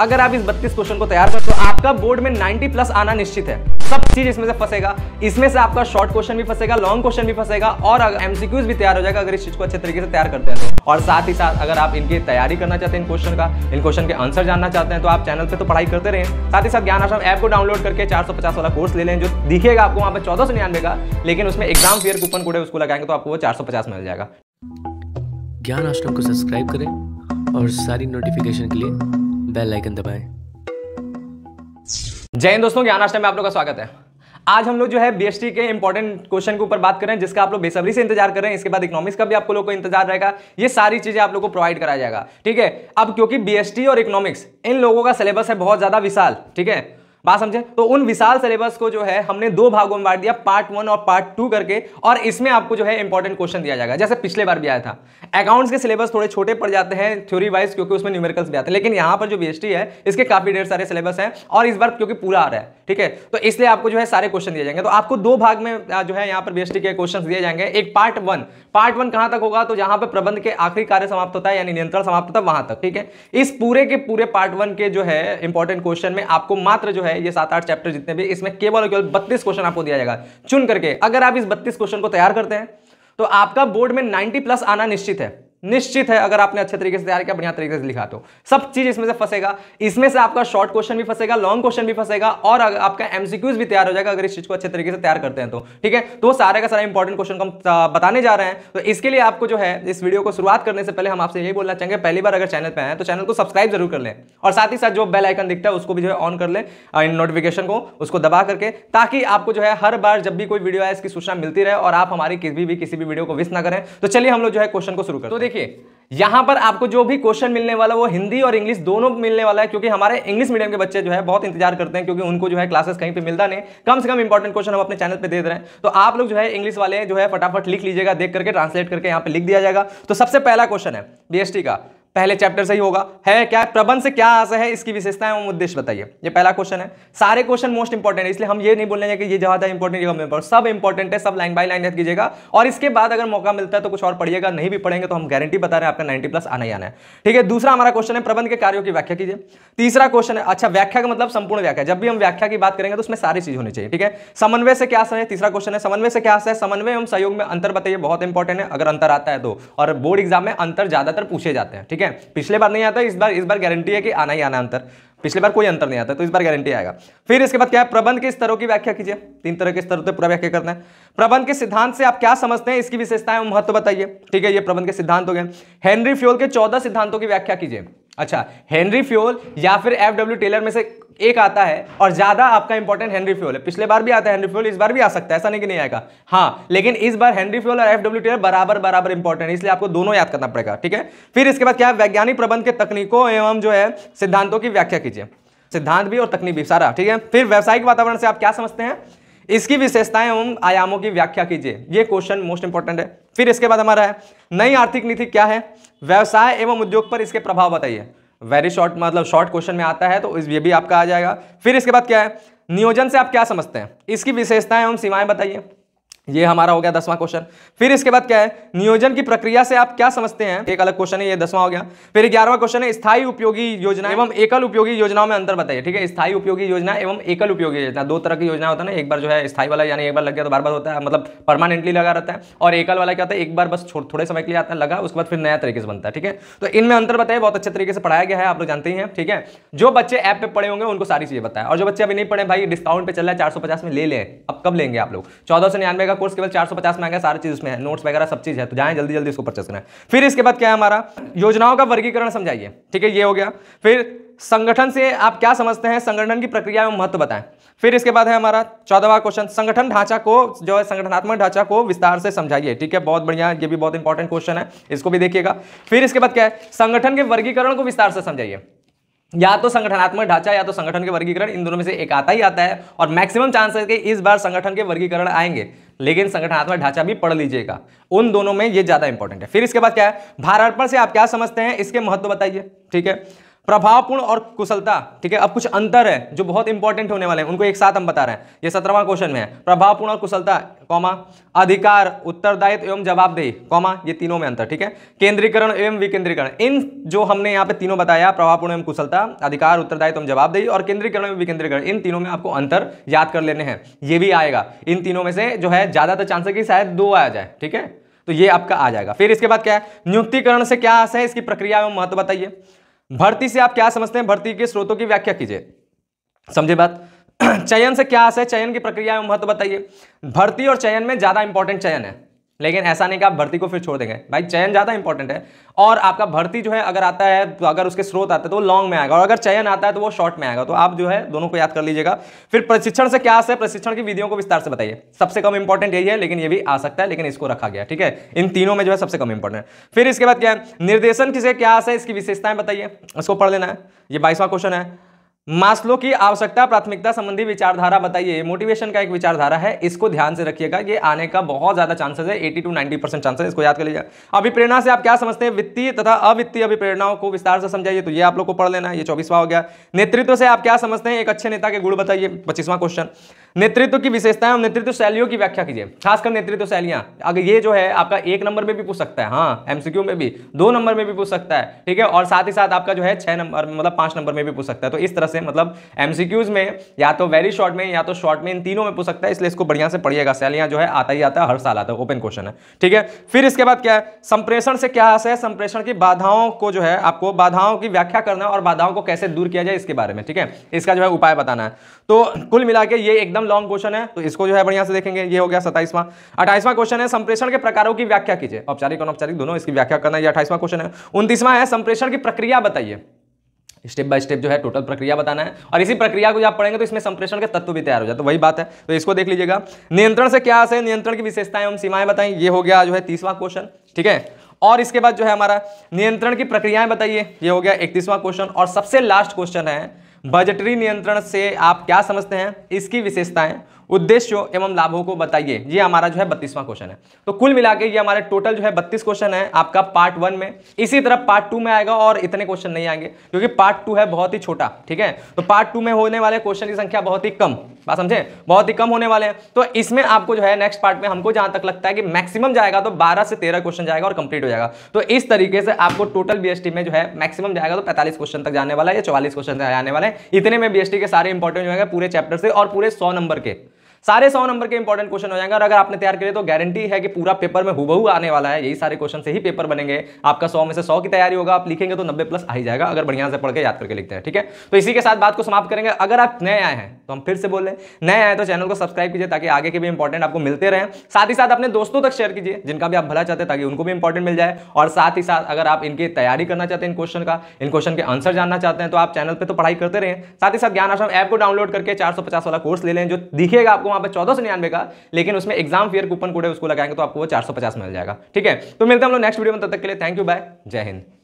अगर आप इस बत्तीस क्वेश्चन को तैयार करो तो आपका बोर्ड में 90 प्लस आना निश्चित है सब चीज इसमें से फंसेगा इसमें से आपका शॉर्ट क्वेश्चन भी फंसेगा लॉन्ग क्वेश्चन भी फंसेगा और एमसीक्यूज भी तैयार हो जाएगा अगर इस चीज को अच्छे तरीके से तैयार करते हैं तो। और साथ ही साथ अगर आप इनकी तैयारी करना चाहते हैं इन क्वेश्चन का इन क्वेश्चन के आंसर जानना चाहते हैं तो आप चैनल पर तो पढ़ाई करते रहे साथ ही साथ ज्ञान आश्रम ऐप को डाउनलोड करके चार वाला कोर्स ले लें जो दिखेगा आपको वहां पर चौदह का लेकिन उसमें एग्जाम फेयर कूपन कोड है उसको लगाएंगे तो आपको वो चार मिल जाएगा ज्ञान आश्रम को सब्सक्राइब करें और सारी नोटिफिकेशन के लिए बेल आइकन दबाएं जय हिंद दोस्तों ज्ञान आश्रम में आप लोग का स्वागत है आज हम लोग जो है बीएसटी के इंपॉर्टेंट क्वेश्चन के ऊपर बात कर रहे हैं जिसका आप लोग बेसब्री से इंतजार कर रहे हैं इसके बाद इकोनॉमिक्स का भी आपको लोगों को इंतजार रहेगा ये सारी चीजें आप लोग को प्रोवाइड कराया जाएगा ठीक है अब क्योंकि बीएसटी और इकोनॉमिक्स इन लोगों का सिलेबस है बहुत ज्यादा विशाल ठीक है बात समझे तो उन विशाल सिलेबस को जो है हमने दो भागों में बांट दिया पार्ट वन और पार्ट टू करके और इसमें आपको जो है इंपॉर्टेंट क्वेश्चन दिया जाएगा जैसे पिछले बार भी आया था अकाउंट्स के सिलेबस थोड़े छोटे पड़ जाते हैं थ्योरी वाइज क्योंकि उसमें न्यूमेरिकल्स भी आते हैं लेकिन यहाँ पर जो बी है इसके काफी ढेर सारे सिलेबस हैं और इस बार क्योंकि पूरा आ रहा है ठीक है तो इसलिए आपको जो है सारे क्वेश्चन दिए जाएंगे तो आपको दो भाग में जो है यहाँ पर बी के क्वेश्चन दिए जाएंगे एक पार्ट वन पार्ट वन कहाँ तक होगा तो जहाँ पर प्रबंध के आखिरी कार्य समाप्त होता है यानी नियंत्रण समाप्त होता है वहां तक ठीक है इस पूरे के पूरे पार्ट वन के जो है इंपॉर्टेंट क्वेश्चन में आपको मात्र जो है हैं ये सात आठ चैप्टर जितने भी इसमें केवल और केवल बत्तीस क्वेश्चन आपको दिया जाएगा चुन करके अगर आप इस बत्तीस क्वेश्चन को तैयार करते हैं तो आपका बोर्ड में नाइन्टी प्लस आना निश्चित है निश्चित है अगर आपने अच्छे तरीके से तैयार किया बढ़िया तरीके से लिखा तो सब चीज इसमें से फंसेगा इसमें से आपका शॉर्ट क्वेश्चन भी फंसेगा लॉन्ग क्वेश्चन भी फंसेगा और आपका एमसीक्यूज भी तैयार हो जाएगा अगर इस चीज को अच्छे तरीके से तैयार करते हैं तो ठीक है तो सारे का सारा इंपॉर्टेंट क्वेश्चन को हम बताने जा रहे हैं तो इसके लिए आपको जो है इस वीडियो को शुरुआत करने से पहले हम आपसे यही बोलना चाहेंगे पहली बार अगर चैनल पर आए तो चैनल को सब्सक्राइब जरूर कर लें और साथ ही साथ जो बेल आइकन दिखता है उसको भी जो है ऑन कर ले नोटिफिकेशन को उसको दबा करके ताकि आपको जो है हर बार जब भी कोई वीडियो आए इसकी सूचना मिलती रहे और आप हमारी किसी भी किसी भी वीडियो को मिस ना करें तो चलिए हम लोग जो है क्वेश्चन को शुरू करते हैं देखिए यहाँ पर आपको जो भी क्वेश्चन मिलने वाला वो हिंदी और इंग्लिश दोनों मिलने वाला है क्योंकि हमारे इंग्लिश मीडियम के बच्चे जो है बहुत इंतजार करते हैं क्योंकि उनको जो है क्लासेस कहीं पे मिलता नहीं कम से कम इंपॉर्टेंट क्वेश्चन हम अपने चैनल पे दे रहे हैं तो आप लोग जो है इंग्लिश वाले जो है फटाफट लिख लीजिएगा देख करके ट्रांसलेट करके यहाँ पर लिख दिया जाएगा तो सबसे पहला क्वेश्चन है बी का पहले चैप्टर से ही होगा है क्या प्रबंध से क्या आशा है इसकी विशेषताएं एवं उद्देश्य बताइए ये पहला क्वेश्चन है सारे क्वेश्चन मोस्ट इंपॉर्टेंट है इसलिए हम ये नहीं बोल रहे हैं कि ये ज्यादा इंपॉर्टेंट ये कम सब इंपॉर्टेंट है सब लाइन बाय लाइन याद कीजिएगा और इसके बाद अगर मौका मिलता है तो कुछ और पढ़िएगा नहीं भी पढ़ेंगे तो हम गारंटी बता रहे हैं आपका नाइनटी प्लस आना ही आना है ठीक है दूसरा हमारा क्वेश्चन है प्रबंध के कार्यों की व्याख्या कीजिए तीसरा क्वेश्चन है अच्छा व्याख्या का मतलब संपूर्ण व्याख्या जब भी हम व्याख्या की बात करेंगे तो उसमें सारी चीज होनी चाहिए ठीक है समन्वय से क्या है तीसरा क्वेश्चन है समन्वय से क्या है समन्वय एवं सहयोग में अंतर बताइए बहुत इंपॉर्टेंट है अगर अंतर आता है तो और बोर्ड एग्जाम में अंतर ज्यादातर पूछे जाते हैं ठीक है है पिछले बार नहीं आता इस बार इस बार गारंटी है कि आना ही आना अंतर पिछले बार कोई अंतर नहीं आता तो इस बार गारंटी आएगा फिर इसके बाद क्या है प्रबंध के स्तरों की व्याख्या कीजिए तीन तरह के स्तरों पर पूरा व्याख्या करना है प्रबंध के सिद्धांत से आप क्या समझते हैं इसकी विशेषताएं महत्व बताइए ठीक है ये प्रबंध के सिद्धांत हो गए हेनरी फ्योल के चौदह सिद्धांतों की व्याख्या कीजिए अच्छा हेनरी फ्योल या फिर एफ डब्ल्यू टेलर में से एक आता है और ज़्यादा आपका इंपॉर्टेंट हेनरी फ्योल है पिछले बार भी आता है हेनरी फ्योल इस बार भी आ सकता है ऐसा नहीं कि नहीं आएगा हाँ लेकिन इस बार हेनरी फ्योल और एफ डब्ल्यू टेलर बराबर बराबर इंपॉर्टेंट है इसलिए आपको दोनों याद करना पड़ेगा ठीक है फिर इसके बाद क्या वैज्ञानिक प्रबंध के तकनीकों एवं जो है सिद्धांतों की व्याख्या कीजिए सिद्धांत भी और तकनीक भी सारा ठीक है फिर व्यावसायिक वातावरण से आप क्या समझते हैं इसकी विशेषताएं एवं आयामों की व्याख्या कीजिए यह क्वेश्चन मोस्ट इंपॉर्टेंट है फिर इसके बाद हमारा है नई आर्थिक नीति क्या है व्यवसाय एवं उद्योग पर इसके प्रभाव बताइए वेरी शॉर्ट मतलब शॉर्ट क्वेश्चन में आता है तो ये भी आपका आ जाएगा फिर इसके बाद क्या है नियोजन से आप क्या समझते हैं इसकी विशेषताएं एवं सीमाएं बताइए ये हमारा हो गया दसवां क्वेश्चन फिर इसके बाद क्या है नियोजन की प्रक्रिया से आप क्या समझते हैं एक अलग क्वेश्चन है ये दसवां हो गया फिर ग्यारहवा क्वेश्चन है स्थायी उपयोगी योजना एवं एकल उपयोगी योजनाओं में अंतर बताइए ठीक है स्थायी उपयोगी योजना एवं एकल उपयोगी योजना दो तरह की योजना होता है ना एक बार जो है स्थायी वाला यानी एक बार लग गया तो बार बार होता है मतलब परमानेंटली लगा रहता है और एकल वाला क्या होता है एक बार बस थोड़े समय के लिए आता है लगा उसके बाद फिर नया तरीके से बनता है ठीक है तो इनमें अंतर बताइए बहुत अच्छे तरीके से पढ़ाया गया है आप लोग जानते ही हैं ठीक है जो बच्चे ऐप पे पढ़े होंगे उनको सारी चीजें बताया और जो बच्चे अभी नहीं पढ़े भाई डिस्काउंट पे चल रहा है चार में ले लें अब कब लेंगे आप लोग चौदह का का कोर्स केवल चार सौ पचास में आ सारी चीज़ उसमें है नोट्स वगैरह सब चीज़ है तो जाएँ जल्दी जल्दी इसको परचेस करें फिर इसके बाद क्या है हमारा योजनाओं का वर्गीकरण समझाइए ठीक है ये हो गया फिर संगठन से आप क्या समझते हैं संगठन की प्रक्रिया में महत्व बताएं फिर इसके बाद है हमारा चौदहवा क्वेश्चन संगठन ढांचा को जो है संगठनात्मक ढांचा को विस्तार से समझाइए ठीक है बहुत बढ़िया ये भी बहुत इंपॉर्टेंट क्वेश्चन है इसको भी देखिएगा फिर इसके बाद क्या है संगठन के वर्गीकरण को विस्तार से समझाइए या तो संगठनात्मक ढांचा या तो संगठन के वर्गीकरण इन दोनों में से एक आता ही आता है और मैक्सिमम चांस है कि इस बार संगठन के वर्गीकरण आएंगे लेकिन संगठनात्मक ढांचा भी पढ़ लीजिएगा उन दोनों में ये ज़्यादा इंपॉर्टेंट है फिर इसके बाद क्या है पर से आप क्या समझते हैं इसके महत्व बताइए ठीक है प्रभावपूर्ण और कुशलता ठीक है अब कुछ अंतर है जो बहुत इंपॉर्टेंट होने वाले हैं उनको एक साथ हम बता रहे हैं ये सत्रहवा क्वेश्चन में है प्रभावपूर्ण और कुशलता कौमा अधिकार उत्तरदायित्व एवं जवाबदेही कौमा ये तीनों में अंतर ठीक है केंद्रीकरण एवं विकेंद्रीकरण इन जो हमने यहाँ पे तीनों बताया प्रभावपूर्ण एवं कुशलता अधिकार उत्तरदायित्व एवं जवाबदेही और केंद्रीकरण एवं विकेंद्रीकरण इन तीनों में आपको अंतर याद कर लेने हैं ये भी आएगा इन तीनों में से जो है ज्यादातर चांस है कि शायद दो आ जाए ठीक है तो ये आपका आ जाएगा फिर इसके बाद क्या है नियुक्तिकरण से क्या आशा है इसकी प्रक्रिया एवं महत्व बताइए हम्म। भर्ती से आप क्या समझते हैं भर्ती के स्रोतों की व्याख्या कीजिए समझे बात चयन से क्या आशा है चयन की प्रक्रिया में महत्व बताइए भर्ती और चयन में ज़्यादा इंपॉर्टेंट चयन है लेकिन ऐसा नहीं कि आप भर्ती को फिर छोड़ देंगे भाई चयन ज़्यादा इंपॉर्टेंट है और आपका भर्ती जो है अगर आता है तो अगर उसके स्रोत आता है तो लॉन्ग में आएगा और अगर चयन आता है तो वो शॉर्ट में आएगा तो आप जो है दोनों को याद कर लीजिएगा फिर प्रशिक्षण से क्या है प्रशिक्षण की विधियों को विस्तार से बताइए सबसे कम इंपॉर्टेंट यही है लेकिन ये भी आ सकता है लेकिन इसको रखा गया ठीक है इन तीनों में जो है सबसे कम इंपॉर्टेंट फिर इसके बाद क्या है निर्देशन किसे क्या है इसकी विशेषताएं बताइए उसको पढ़ लेना है ये बाईसवा क्वेश्चन है मास्लो की आवश्यकता प्राथमिकता संबंधी विचारधारा बताइए मोटिवेशन का एक विचारधारा है इसको ध्यान से रखिएगा ये आने का बहुत ज़्यादा चांसेस है 80 टू 90 परसेंट चांसेस इसको याद कर लीजिए अभिप्रेरणा से आप क्या समझते हैं वित्तीय तथा अवित्तीय अभिप्रेरणाओं को विस्तार से समझाइए तो ये आप लोग को पढ़ लेना ये चौबीसवा हो गया नेतृत्व से आप क्या समझते हैं एक अच्छे नेता के गुण बताइए पच्चीसवा क्वेश्चन नेतृत्व की विशेषताएं और नेतृत्व शैलियों की व्याख्या कीजिए खासकर नेतृत्व शैलियां अगर ये जो है आपका एक नंबर में भी पूछ सकता है हाँ एमसीक्यू में भी दो नंबर में भी पूछ सकता है ठीक है और साथ ही साथ आपका जो है छह नंबर मतलब पांच नंबर में भी पूछ सकता है तो इस तरह से मतलब एमसीक्यूज में या तो वेरी शॉर्ट में या तो शॉर्ट में इन तीनों में पूछ सकता है इसलिए इसको बढ़िया से पढ़िएगा शैलियां जो है आता ही आता है हर साल आता है ओपन क्वेश्चन है ठीक है फिर इसके बाद क्या है संप्रेषण से क्या है संप्रेषण की बाधाओं को जो है आपको बाधाओं की व्याख्या करना और बाधाओं को कैसे दूर किया जाए इसके बारे में ठीक है इसका जो है उपाय बताना है तो कुल मिला ये एकदम लॉन्ग क्वेश्चन है तो इसको जो है बढ़िया से देखेंगे ये हो गया सताइसवां अट्ठाईसवां क्वेश्चन है संप्रेषण के प्रकारों की व्याख्या कीजिए औपचारिक अनौपचारिक दोनों इसकी व्याख्या करना यह अट्ठाईसवां क्वेश्चन है उनतीसवां है संप्रेषण की प्रक्रिया बताइए स्टेप बाय स्टेप जो है टोटल प्रक्रिया बताना है और इसी प्रक्रिया को जब आप पढ़ेंगे तो इसमें संप्रेषण के तत्व भी तैयार हो जाते तो वही बात है तो इसको देख लीजिएगा नियंत्रण से क्या है नियंत्रण की विशेषताएं हम सीमाएं बताएं ये हो गया जो है तीसवा क्वेश्चन ठीक है और इसके बाद जो है हमारा नियंत्रण की प्रक्रियाएं बताइए ये हो गया इकतीसवां क्वेश्चन और सबसे लास्ट क्वेश्चन है बजटरी नियंत्रण से आप क्या समझते हैं इसकी विशेषताएं उद्देश्यों एवं लाभों को बताइए ये हमारा जो है बत्तीसवां क्वेश्चन है तो कुल मिला के ये हमारे टोटल जो है बत्तीस क्वेश्चन है आपका पार्ट वन में इसी तरह पार्ट टू में आएगा और इतने क्वेश्चन नहीं आएंगे क्योंकि पार्ट टू है बहुत ही छोटा ठीक है तो पार्ट टू में होने वाले क्वेश्चन की संख्या बहुत ही कम बात समझे बहुत ही कम होने वाले हैं तो इसमें आपको जो है नेक्स्ट पार्ट में हमको जहां तक लगता है कि मैक्सिमम जाएगा तो बारह से तेरह क्वेश्चन जाएगा और कंप्लीट हो जाएगा तो इस तरीके से आपको टोटल बीएसटी में जो है मैक्सिमम जाएगा तो पैंतालीस क्वेश्चन तक जाने वाला है या चौवालीस क्वेश्चन तक जाने वाले इतने में बी के सारे इंपॉर्टेंट जो है पूरे चैप्टर से और पूरे सौ नंबर के सारे सौ नंबर के इंपॉर्टेंट क्वेश्चन हो जाएंगे और अगर आपने तैयार करिए तो गारंटी है कि पूरा पेपर में हुबहू आने वाला है यही सारे क्वेश्चन से ही पेपर बनेंगे आपका सौ में से सौ की तैयारी होगा आप लिखेंगे तो नब्बे प्लस आ ही जाएगा अगर बढ़िया से पढ़ के याद करके लिखते हैं ठीक है तो इसी के साथ बात को समाप्त करेंगे अगर आप नए आए हैं तो हम फिर से बोले नए आए तो चैनल को सब्सक्राइब कीजिए ताकि आगे के भी इंपॉर्टेंट आपको मिलते रहे साथ ही साथ अपने दोस्तों तक शेयर कीजिए जिनका भी आप भला चाहते हैं ताकि उनको भी इंपॉर्टेंट मिल जाए और साथ ही साथ अगर आप इनकी तैयारी करना चाहते हैं इन क्वेश्चन का इन क्वेश्चन के आंसर जानना चाहते हैं तो आप चैनल पर तो पढ़ाई करते रहे साथ ही साथ ज्ञान आश्रम ऐप को डाउनलोड करके चार वाला कोर्स ले लें जो दिखेगा आपको आपको वहां पर चौदह सौ निन्यानवे का लेकिन उसमें एग्जाम फेयर कूपन कोड है उसको लगाएंगे तो आपको वो चार सौ पचास मिल जाएगा ठीक है तो मिलते हैं हम लोग नेक्स्ट वीडियो में तब तक के लिए थैंक यू बाय जय हिंद